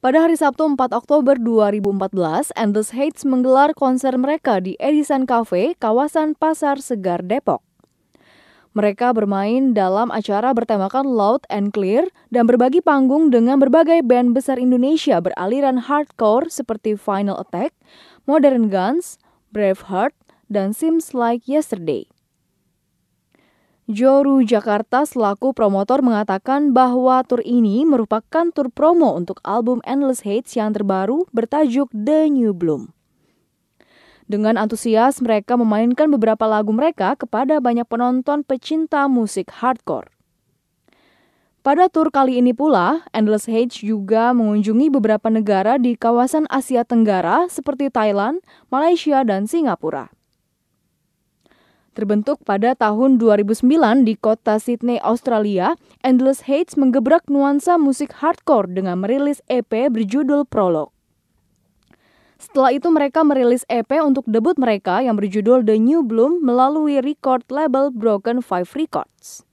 Pada hari Sabtu 4 Oktober 2014, Endless Hates menggelar konser mereka di Edison Cafe, kawasan Pasar Segar Depok. Mereka bermain dalam acara bertemakan Loud and Clear dan berbagi panggung dengan berbagai band besar Indonesia beraliran hardcore seperti Final Attack, Modern Guns, Braveheart, dan Seems Like Yesterday. Joru Jakarta selaku promotor mengatakan bahwa tur ini merupakan tur promo untuk album Endless Hates yang terbaru bertajuk The New Bloom. Dengan antusias, mereka memainkan beberapa lagu mereka kepada banyak penonton pecinta musik hardcore. Pada tur kali ini pula, Endless Hate juga mengunjungi beberapa negara di kawasan Asia Tenggara seperti Thailand, Malaysia, dan Singapura. Terbentuk pada tahun 2009 di kota Sydney, Australia, Endless Hates menggebrak nuansa musik hardcore dengan merilis EP berjudul Prolog. Setelah itu mereka merilis EP untuk debut mereka yang berjudul The New Bloom melalui record label Broken Five Records.